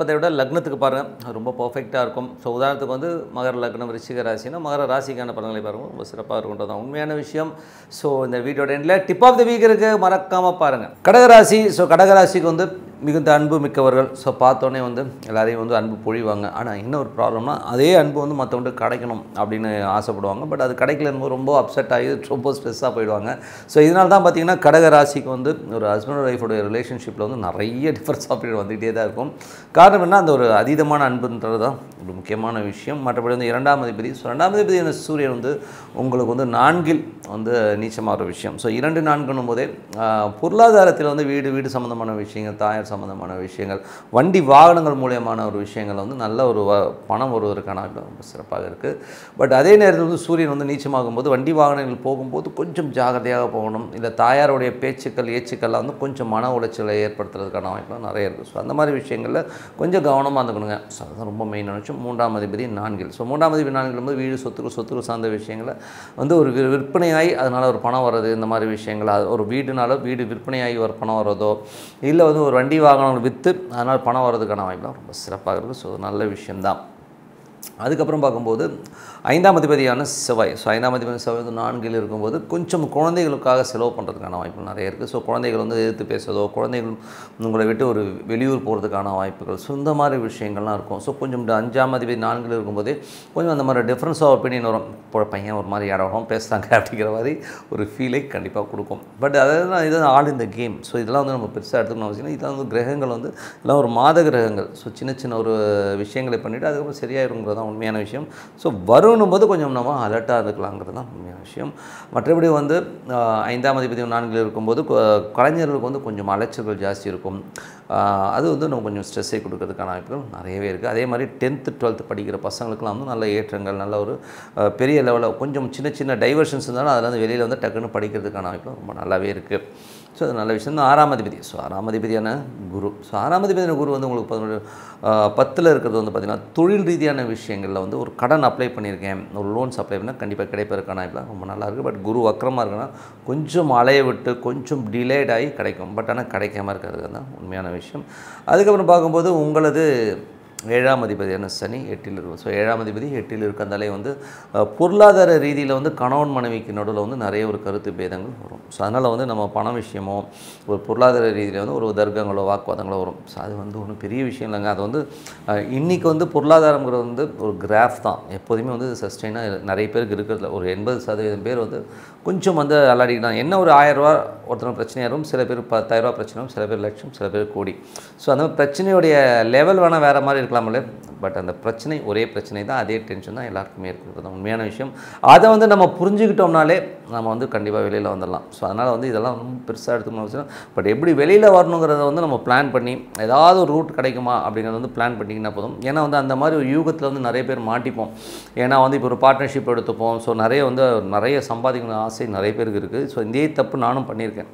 பார்ப்பதை விட லக்னத்துக்கு பாருங்கள் ரொம்ப பர்ஃபெக்டாக இருக்கும் ஸோ உதாரணத்துக்கு வந்து மகர லக்னம் ரிஷிக ராசினா மகர ராசிக்கான படங்களை பாருங்கள் ரொம்ப சிறப்பாக இருக்கும் தான் உண்மையான விஷயம் ஸோ இந்த வீடியோட எண்டில் டிப் ஆஃப் த வீக் இருக்குது மறக்காமல் பாருங்கள் கடகராசி ஸோ கடகராசிக்கு வந்து மிகுந்த அன்பு மிக்கவர்கள் ஸோ பார்த்தோன்னே வந்து எல்லோரையும் வந்து அன்பு பொழிவாங்க ஆனால் என்ன ஒரு ப்ராப்ளம்னா அதே அன்பு வந்து மற்றவங்களுக்கு கிடைக்கணும் அப்படின்னு ஆசைப்படுவாங்க பட் அது கிடைக்கலன்னு ரொம்ப அப்செட் ஆகி ரொம்ப ஸ்ட்ரெஸ்ஸாக போயிடுவாங்க ஸோ இதனால தான் பார்த்திங்கன்னா கடக ராசிக்கு வந்து ஒரு ஹஸ்பண்ட் அண்ட் ஒய்ஃபோடைய ரிலேஷன்ஷிப்பில் வந்து நிறைய டிஃபரன்ஸ் ஆப்ரேட் வந்துகிட்டே தான் இருக்கும் காரணம் என்ன அந்த ஒரு அதீதமான அன்புன்றது தான் ஒரு முக்கியமான விஷயம் மற்றபடி வந்து இரண்டாம் அதிபதி ஸோ ரெண்டாம் அந்த சூரியன் வந்து உங்களுக்கு வந்து நான்கில் வந்து நீச்சமான விஷயம் ஸோ இரண்டு நான்குன்னும் போதே பொருளாதாரத்தில் வந்து வீடு வீடு சம்மந்தமான விஷயங்கள் தாயார் சம்மந்தமான விஷயங்கள் வண்டி வாகனங்கள் மூலியமான ஒரு விஷயங்கள் வந்து நல்ல ஒரு பணம் வருவதற்கான ரொம்ப சிறப்பாக இருக்குது பட் அதே நேரத்தில் வந்து சூரியன் வந்து நீச்சமாகும் போது வண்டி வாகனங்கள் போகும்போது கொஞ்சம் ஜாகிரதையாக போகணும் இல்லை தாயாருடைய பேச்சுக்கள் ஏச்சுக்கள்லாம் வந்து கொஞ்சம் மன உளைச்சலை ஏற்படுத்துறதுக்கான வாய்ப்புகள் நிறைய இருக்குது ஸோ அந்த மாதிரி விஷயங்களில் கொஞ்சம் கவனமாக இருந்துக்கணுங்க ஸோ அதுதான் ரொம்ப மெயின் நினச்சி மூன்றாம் அதிபதி நான்கில் ஸோ மூன்றாம் அதிபதி நான்கில் வந்து வீடு சொத்துக்கு சொத்துக்கு சார்ந்த விஷயங்களை வந்து ஒரு விற்பனையாகி அதனால் ஒரு பணம் வர்றது இந்த மாதிரி விஷயங்கள் ஒரு வீடுனால வீடு விற்பனையாகி ஒரு பணம் வர்றதோ இல்லை வந்து ஒரு வண்டி வாகனங்கள் விற்று அதனால் பணம் வர்றதுக்கான வாய்ப்புலாம் ரொம்ப சிறப்பாக இருக்குது ஸோ நல்ல விஷயந்தான் அதுக்கப்புறம் பார்க்கும்போது ஐந்தாம் அதிபதியான செவ்வாய் ஸோ ஐந்தாம் அதிபதி செவ்வாய் வந்து நான்கில் இருக்கும்போது கொஞ்சம் குழந்தைகளுக்காக செலவு பண்ணுறதுக்கான வாய்ப்புகள் நிறைய இருக்குது ஸோ குழந்தைகள் வந்து எதிர்த்து பேசுறதோ குழந்தைகள் உங்களை விட்டு ஒரு வெளியூர் போகிறதுக்கான வாய்ப்புகள் ஸோ இந்த மாதிரி விஷயங்கள்லாம் இருக்கும் ஸோ கொஞ்சம் அஞ்சாம் அதிபதி நான்கில் இருக்கும்போதே கொஞ்சம் அந்த மாதிரி டிஃப்ரென்ஸ் ஆஃப் ஒப்பீனியன் வரும் பையன் ஒரு மாதிரி இடம் பேசுகிறாங்க அப்படிங்கிற மாதிரி ஒரு ஃபீலை கண்டிப்பாக கொடுக்கும் பட் அதாவது இது ஆல் இந்த கேம் ஸோ இதெல்லாம் வந்து நம்ம பெருசாக எடுத்துக்கணும் அவசியம் இதெல்லாம் வந்து கிரகங்கள் வந்து இதெல்லாம் ஒரு மாத கிரகங்கள் ஸோ சின்ன சின்ன ஒரு விஷயங்களை பண்ணிவிட்டு அதுக்கப்புறம் சரியாயிருங்கிறதான் உண்மையான விஷயம் ஸோ வருணும் போது கொஞ்சம் நம்ம அலர்ட்டாக இருக்கலாங்கிறது தான் உண்மையான விஷயம் மற்றபடி வந்து ஐந்தாம் அதிபதி நான்கில் இருக்கும்போது கலைஞர்களுக்கு வந்து கொஞ்சம் அலைச்சல்கள் ஜாஸ்தி இருக்கும் அது வந்து நம்ம கொஞ்சம் ஸ்ட்ரெஸ்ஸை கொடுக்கறதுக்கான வாய்ப்புகள் நிறையவே இருக்குது அதே மாதிரி டென்த்து டுவெல்த்து படிக்கிற பசங்களுக்குலாம் வந்து நல்ல ஏற்றங்கள் நல்ல ஒரு பெரிய லெவலில் கொஞ்சம் சின்ன சின்ன டைவர்ஷன்ஸ் இருந்தாலும் அதில் வந்து வெளியில் வந்து டக்குன்னு படிக்கிறதுக்கான வாய்ப்புகள் ரொம்ப நல்லாவே இருக்குது ஸோ அது நல்ல விஷயம் தான் ஆறாம் அதிபதி ஸோ ஆறாம் அதிபதியான குரு ஸோ ஆறாம் அதிபதியான குரு வந்து உங்களுக்கு பதினொன்று பத்தில் இருக்கிறது வந்து பார்த்திங்கன்னா தொழில் ரீதியான விஷயங்களில் வந்து ஒரு கடன் அப்ளை பண்ணியிருக்கேன் ஒரு லோன்ஸ் அப்ளை பண்ணால் கண்டிப்பாக கிடைப்பதற்கான இப்போ ரொம்ப நல்லாயிருக்கு பட் குரு அக்கிரமாக இருக்குன்னா கொஞ்சம் அலைய விட்டு கொஞ்சம் டிலேட் ஆகி கிடைக்கும் பட் ஆனால் கிடைக்காம இருக்கிறது தான் உண்மையான விஷயம் அதுக்கப்புறம் பார்க்கும்போது உங்களது ஏழாம் அதிபதியான சனி எட்டில் இருக்கும் ஸோ ஏழாம் அதிபதி எட்டில் இருக்கிறதாலே வந்து பொருளாதார ரீதியில் வந்து கணவன் மனைவிக்கு நடுவில் வந்து நிறைய ஒரு கருத்து பேதங்கள் வரும் ஸோ அதனால் வந்து நம்ம பண விஷயமோ ஒரு பொருளாதார ரீதியில் வந்து ஒரு தர்க்கங்களோ வாக்குவாதங்களோ வரும் ஸோ அது வந்து ஒன்றும் பெரிய விஷயம் இல்லைங்க அது வந்து இன்றைக்கி வந்து பொருளாதாரங்கிறது வந்து ஒரு கிராஃப் தான் எப்போதுமே வந்து சஸ்டெயினாக நிறைய பேருக்கு இருக்கிறதுல ஒரு எண்பது சதவீதம் பேர் வந்து கொஞ்சம் வந்து அல்லாடிக்கலாம் என்ன ஒரு ஆயிரரூவா ஒருத்தர் பிரச்சனையாகும் சில பேர் பத்தாயிரரூவா பிரச்சனையும் சில பேர் லட்சம் சில பேர் கோடி ஸோ அந்த பிரச்சனையுடைய லெவல் வேணால் வேறு மாதிரி இருக்கலாமல்ல பட் அந்த பிரச்சனை ஒரே பிரச்சனை தான் அதே டென்ஷன் தான் எல்லாருக்குமே இருக்கிறது தான் உண்மையான விஷயம் அதை வந்து நம்ம புரிஞ்சுக்கிட்டோம்னாலே நம்ம வந்து கண்டிப்பாக வெளியில் வந்துடலாம் ஸோ அதனால் வந்து இதெல்லாம் ரொம்ப பெருசாக எடுத்துக்கணும் அவசியம் பட் எப்படி வெளியில் வரணுங்கிறத வந்து நம்ம பிளான் பண்ணி ஏதாவது ஒரு ரூட் கிடைக்குமா அப்படிங்கிறத வந்து பிளான் பண்ணிங்கன்னா போதும் ஏன்னா வந்து அந்த மாதிரி ஒரு யூகத்தில் வந்து நிறைய பேர் மாட்டிப்போம் ஏன்னா வந்து இப்போ ஒரு பார்ட்னர்ஷிப் எடுத்துப்போம் ஸோ நிறைய வந்து நிறைய சம்பாதிக்கணும் ஆசை நிறைய பேருக்கு இருக்குது ஸோ இதே தப்பு நானும் பண்ணியிருக்கேன்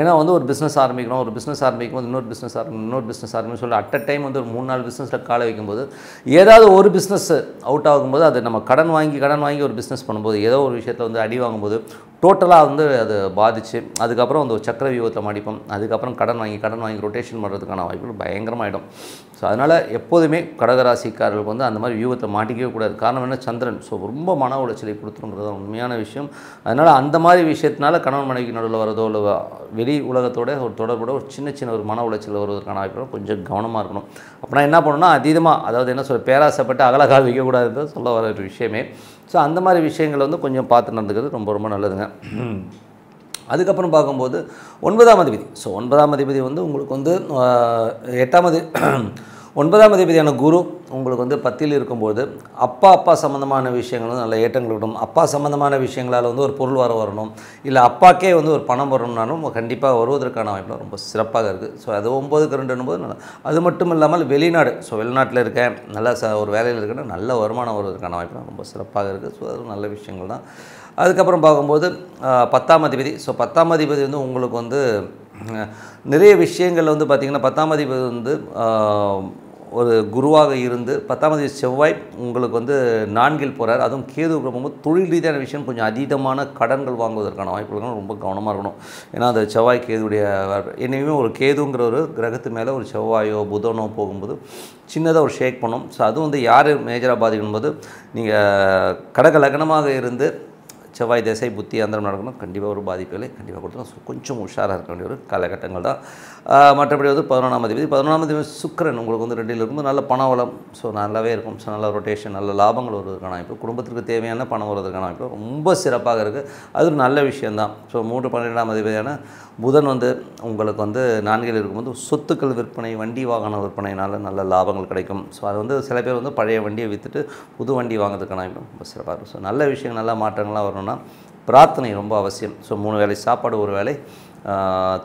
ஏன்னா வந்து ஒரு பிஸ்னஸ் ஆரம்பிக்கணும் ஒரு பிஸ்னஸ் ஆரம்பிக்கும் போது இன்னொரு பிஸ்னஸ் ஆரம்பிக்கும் இன்னொரு பிஸ்னஸ் ஆரம்பிக்கும் சொல்லி அட் அ டைம் வந்து ஒரு மூணு நாலு பிஸ்னஸில் காலை வைக்கும்போது ஏதாவது ஒரு பிஸ்னஸ் அவுட் ஆகும்போது அது நம்ம கடன் வாங்கி கடன் வாங்கி ஒரு பிஸ்னஸ் பண்ணும்போது ஏதோ ஒரு விஷயத்தில் வந்து அடி வாங்கும்போது டோட்டலாக வந்து அது பாதிச்சு அதுக்கப்புறம் அந்த ஒரு சக்கர வியூகத்தை மாடிப்போம் அதுக்கப்புறம் கடன் வாங்கி கடன் வாங்கி ரொட்டேஷன் பண்ணுறதுக்கான வாய்ப்புகள் பயங்கரமாகிடும் ஸோ அதனால் எப்போதுமே கடகராசிக்காரர்களுக்கு வந்து அந்த மாதிரி வியூகத்தை மாட்டிக்கவே கூடாது காரணம் என்ன சந்திரன் ஸோ ரொம்ப மன உளைச்சலை கொடுத்துருங்கிறது உண்மையான விஷயம் அதனால் அந்த மாதிரி விஷயத்தினால கணவன் மனைவிக்கு நடுவில் வரதோ இல்லை வெளி உலகத்தோட ஒரு தொடர்போட ஒரு சின்ன சின்ன ஒரு மன உளைச்சல் வருவதற்கான வாய்ப்புகள் கொஞ்சம் கவனமாக இருக்கணும் அப்படின்னா என்ன பண்ணணும்னா அதீதமாக அதாவது என்ன சொல்ல பேராசைப்பட்டு அகலகால் வைக்கக்கூடாதுன்றது சொல்ல வர ஒரு விஷயமே ஸோ அந்த மாதிரி விஷயங்களை வந்து கொஞ்சம் பார்த்து நடந்துக்கிறது ரொம்ப ரொம்ப நல்லதுங்க அதுக்கப்புறம் பார்க்கும்போது ஒன்பதாம் அதிபதி ஸோ ஒன்பதாம் அதிபதி வந்து உங்களுக்கு வந்து எட்டாம் அதி ஒன்பதாம் அதிபதியான குரு உங்களுக்கு வந்து பத்தியில் இருக்கும்போது அப்பா அப்பா சம்மந்தமான விஷயங்கள் வந்து நல்ல ஏற்றங்கள் விடும் அப்பா சம்மந்தமான விஷயங்களால் வந்து ஒரு பொருள் வர வரணும் இல்லை அப்பாக்கே வந்து ஒரு பணம் வரணும்னாலும் கண்டிப்பாக வருவதற்கான வாய்ப்புலாம் ரொம்ப சிறப்பாக இருக்குது ஸோ அது ஒம்பதுக்கு ரெண்டுன்னு போது நல்லா அது மட்டும் இல்லாமல் வெளிநாடு ஸோ வெளிநாட்டில் இருக்கேன் நல்லா ச ஒரு வேலையில் இருக்கேன்னா நல்ல வருமானம் வருவதற்கான வாய்ப்புலாம் ரொம்ப சிறப்பாக இருக்குது ஸோ அது நல்ல விஷயங்கள் தான் அதுக்கப்புறம் பார்க்கும்போது பத்தாம் அதிபதி ஸோ பத்தாம் அதிபதி வந்து உங்களுக்கு வந்து நிறைய விஷயங்கள் வந்து பார்த்திங்கன்னா பத்தாம் அதிபதி வந்து ஒரு குருவாக இருந்து பத்தாம் தேதி செவ்வாய் உங்களுக்கு வந்து நான்கில் போகிறார் அதுவும் கேது கிரகமும் தொழில் ரீதியான விஷயம் கொஞ்சம் அதீதமான கடன்கள் வாங்குவதற்கான வாய்ப்புகள் ரொம்ப கவனமாக இருக்கணும் ஏன்னா அந்த செவ்வாய் கேதுடைய என்னையுமே ஒரு கேதுங்கிற ஒரு கிரகத்து மேலே ஒரு செவ்வாயோ புதனோ போகும்போது சின்னதாக ஒரு ஷேக் பண்ணும் ஸோ அதுவும் வந்து யார் மேஜராக பாதிக்கும்போது நீங்கள் கடக லக்னமாக இருந்து செவ்வாய் தேசை புத்தி அந்தரம் நடக்கணும் கண்டிப்பாக ஒரு பாதிப்புகளை கண்டிப்பாக கொடுத்துரும் ஸோ கொஞ்சம் உஷாராக இருக்க வேண்டிய ஒரு காலகட்டங்கள் தான் மற்றபடி வந்து பதினொன்றாம் தேதி பதினொன்றாம் அதிபதி சுக்கரன் உங்களுக்கு வந்து ரெண்டில் இருக்கும் நல்ல பண வளம் ஸோ நல்லாவே இருக்கும் ஸோ நல்ல ரொட்டேஷன் நல்ல லாபங்கள் வருவதற்கான வாய்ப்பு குடும்பத்திற்கு தேவையான பணம் வருவதற்கான வாய்ப்பு ரொம்ப சிறப்பாக இருக்குது அது ஒரு நல்ல விஷயந்தான் ஸோ மூன்று பன்னிரெண்டாம் அதிபதியான புதன் வந்து உங்களுக்கு வந்து நான்கில் இருக்கும்போது சொத்துக்கள் விற்பனை வண்டி வாகன விற்பனையினால் நல்ல லாபங்கள் கிடைக்கும் ஸோ அது வந்து சில பேர் வந்து பழைய வண்டியை விற்றுட்டு புது வண்டி வாங்குறதுக்கான வாய்ப்பு ரொம்ப சிறப்பாக இருக்கும் ஸோ நல்ல விஷயம் நல்ல மாற்றங்கள்லாம் வரணும் பண்ணணும்னா பிரார்த்தனை ரொம்ப அவசியம் ஸோ மூணு வேலை சாப்பாடு ஒரு வேலை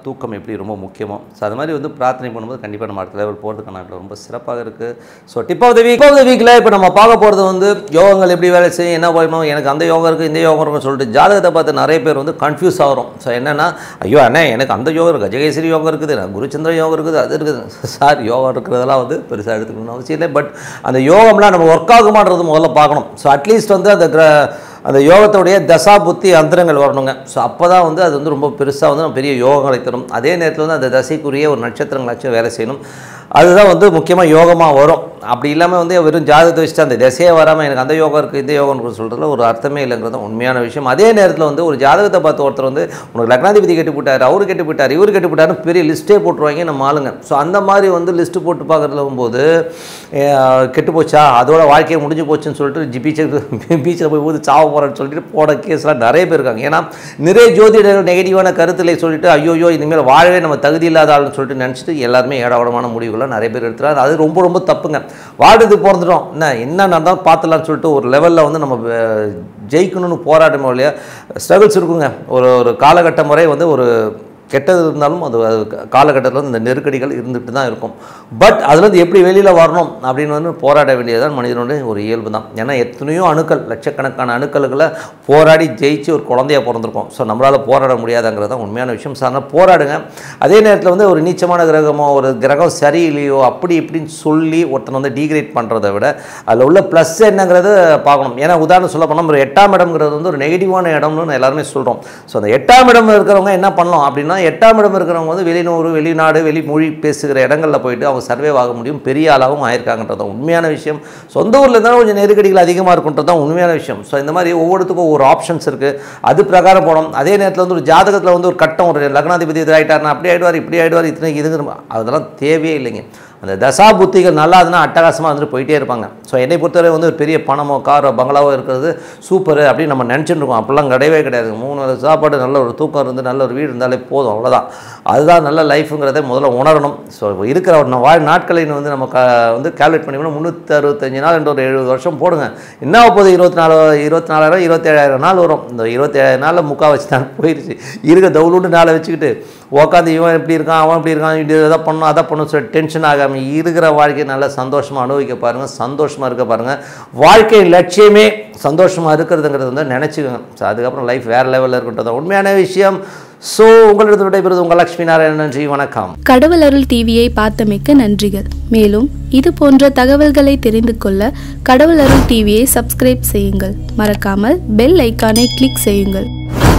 தூக்கம் எப்படி ரொம்ப முக்கியமோ ஸோ அது மாதிரி வந்து பிரார்த்தனை பண்ணும்போது கண்டிப்பாக நம்ம அடுத்த லெவல் போகிறதுக்கான ரொம்ப சிறப்பாக இருக்குது so tip of the week of the வீக்கில் இப்போ நம்ம பார்க்க போகிறது வந்து யோகங்கள் எப்படி வேலை செய்யும் என்ன பண்ணணும் எனக்கு அந்த யோகம் இருக்குது இந்த யோகம் இருக்கும்னு சொல்லிட்டு ஜாதகத்தை பார்த்து நிறைய பேர் வந்து கன்ஃபியூஸ் ஆகிறோம் ஸோ என்னென்னா ஐயோ அண்ணே எனக்கு அந்த யோகம் இருக்குது அஜயகேசரி யோகம் இருக்குது குருச்சந்திர யோகம் இருக்குது அது இருக்குது சார் யோகம் இருக்கிறதெல்லாம் வந்து பெருசாக எடுத்துக்கணும்னு அவசியம் இல்லை பட் அந்த யோகம்லாம் நம்ம ஒர்க் ஆகுமான்றது முதல்ல பார்க்கணும் ஸோ அட்லீஸ்ட் வந்து அந்த அந்த யோகத்தினுடைய தசா புத்தி அந்தரங்கள் வரணுங்க ஸோ அப்போ தான் வந்து அது வந்து ரொம்ப பெருசாக வந்து நம்ம பெரிய யோகங்களை தரும் அதே நேரத்தில் வந்து அந்த தசைக்குரிய ஒரு நட்சத்திரங்களாச்சும் வேலை செய்யணும் அதுதான் வந்து முக்கியமாக யோகமாக வரும் அப்படி இல்லாமல் வந்து வெறும் ஜாதகத்தை வச்சு அந்த திசையே வராமல் எனக்கு அந்த யோகம் இருக்குது இந்த யோகம்னு சொல்கிறதுல ஒரு அர்த்தமே இல்லைங்கிறது உண்மையான விஷயம் அதே நேரத்தில் வந்து ஒரு ஜாதகத்தை பார்த்து ஒருத்தர் வந்து உனக்கு லக்னாதிபதி கெட்டு போட்டார் அவர் கெட்டு போட்டார் இவர் கெட்டு போட்டார்னு பெரிய லிஸ்ட்டே போட்டுருவாங்க நம்ம ஆளுங்க ஸோ அந்த மாதிரி வந்து லிஸ்ட்டு போட்டு பார்க்குறதுல போது கெட்டு போச்சா அதோட வாழ்க்கையை முடிஞ்சு போச்சுன்னு சொல்லிட்டு பீச்சருக்கு பீச்சில் போய் போது சாவ போகிறேன்னு சொல்லிட்டு போட கேஸ்லாம் நிறைய பேர் இருக்காங்க ஏன்னா நிறைய ஜோதிடர்கள் நெகட்டிவான கருத்தில் சொல்லிட்டு ஐயோயோ இனிமேல் வாழவே நம்ம தகுதி இல்லாத ஆளுன்னு சொல்லிட்டு நினச்சிட்டு எல்லாருமே ஏடாவடமான முடிவுகள்லாம் நிறைய பேர் எடுத்துகிறாங்க அது ரொம்ப ரொம்ப தப்புங்க வாடுது பிறந்துட்டோம் என்ன என்ன நடந்தாலும் பார்த்துலான்னு சொல்லிட்டு ஒரு லெவலில் வந்து நம்ம ஜெயிக்கணும்னு போராட்டமோ இல்லையா ஸ்ட்ரகிள்ஸ் இருக்குங்க ஒரு ஒரு காலகட்ட முறை வந்து ஒரு கெட்டது இருந்தாலும் அது காலகட்டத்தில் இந்த நெருக்கடிகள் இருந்துகிட்டு தான் இருக்கும் பட் அதுலேருந்து எப்படி வெளியில் வரணும் அப்படின்னு வந்து போராட வேண்டியதுதான் மனிதனுடைய ஒரு இயல்பு தான் ஏன்னா எத்தனையோ அணுக்கள் லட்சக்கணக்கான அணுக்களுக்களை போராடி ஜெயிச்சு ஒரு குழந்தையாக பிறந்திருக்கோம் ஸோ நம்மளால் போராட முடியாதுங்கிறது தான் உண்மையான விஷயம் சார் போராடுங்க அதே நேரத்தில் வந்து ஒரு நீச்சமான கிரகமோ ஒரு கிரகம் சரியில்லையோ அப்படி இப்படின்னு சொல்லி ஒருத்தனை வந்து டீக்ரேட் பண்ணுறதை விட அதில் உள்ள ப்ளஸ் என்னங்கிறது பார்க்கணும் ஏன்னா உதாரணம் சொல்ல போனால் ஒரு எட்டாம் இடம்ங்கிறது வந்து ஒரு நெகட்டிவான இடம்னு எல்லாருமே சொல்கிறோம் ஸோ அந்த எட்டாம் இடம் இருக்கிறவங்க என்ன பண்ணலாம் அப்படின்னா ஆனால் எட்டாம் இடம் இருக்கிறவங்க வந்து வெளிநூறு வெளிநாடு வெளி மொழி பேசுகிற இடங்களில் போயிட்டு அவங்க சர்வே ஆக முடியும் பெரிய ஆளாகவும் ஆயிருக்காங்கன்றது உண்மையான விஷயம் சொந்த ஊரில் இருந்தாலும் கொஞ்சம் நெருக்கடிகள் அதிகமாக இருக்குன்றது தான் உண்மையான விஷயம் ஸோ இந்த மாதிரி ஒவ்வொருத்துக்கும் ஒரு ஆப்ஷன்ஸ் இருக்குது அது பிரகாரம் போனோம் அதே நேரத்தில் வந்து ஒரு ஜாதகத்தில் வந்து ஒரு கட்டம் ஒரு லக்னாதிபதி இதாகிட்டார்னா அப்படி ஆகிடுவார் இப்படி ஆகிடுவார் இத்தனை இதுங்கிற அதெல்லாம் தேவையே இல்லைங்க அந்த தசா புத்திகள் நல்லாதுன்னா அட்டகாசமாக வந்துட்டு போயிட்டே இருப்பாங்க ஸோ என்னை பொறுத்தவரை வந்து ஒரு பெரிய பணமோ காரோ பங்களாவோ இருக்கிறது சூப்பர் அப்படின்னு நம்ம நினச்சிட்டு இருக்கோம் அப்படிலாம் கிடையவே கிடையாது மூணு சாப்பாடு நல்ல ஒரு தூக்கம் இருந்து நல்ல ஒரு வீடு இருந்தாலே போதும் அவ்வளோதான் அதுதான் நல்ல லைஃபுங்கிறத முதல்ல உணரணும் ஸோ இருக்கிற ஒரு வாழ் நாட்களை வந்து நம்ம க வந்து கேல்குலேட் பண்ணி முந்நூற்றி அறுபத்தஞ்சு நாள் என்ற ஒரு எழுபது வருஷம் போடுங்க என்ன போகுது இருபத்தி நாலு இருபத்தி நாலாயிரம் இருபத்தேழாயிரம் நாள் வரும் இந்த இருபத்தேழாயிரம் நாளில் முக்கால் வச்சு தான் போயிடுச்சு இருக்க தவுளுண்டு நாளை வச்சுக்கிட்டு உக்காந்து இவன் எப்படி இருக்கான் அவன் எப்படி இருக்கான் இப்படி எதை பண்ணும் அதை பண்ணும் சொல்லி டென்ஷன் ஆகாமல் இருக்கிற வாழ்க்கையை நல்லா சந்தோஷமாக அனுபவிக்க பாருங்கள் சந்தோஷமாக இருக்க பாருங்கள் வாழ்க்கை லட்சியமே சந்தோஷமாக இருக்கிறதுங்கிறது வந்து நினச்சிக்கோங்க ஸோ அதுக்கப்புறம் லைஃப் வேறு லெவலில் இருக்கின்றது உண்மையான விஷயம் ஸோ உங்களிடத்து விடைபெறுவது உங்கள் லக்ஷ்மி நாராயணன் நன்றி வணக்கம் கடவுள் அருள் டிவியை பார்த்தமைக்க நன்றிகள் மேலும் இது போன்ற தகவல்களை தெரிந்து கொள்ள கடவுள் அருள் டிவியை சப்ஸ்கிரைப் செய்யுங்கள் மறக்காமல் பெல் ஐக்கானை கிளிக் செய்யுங்கள்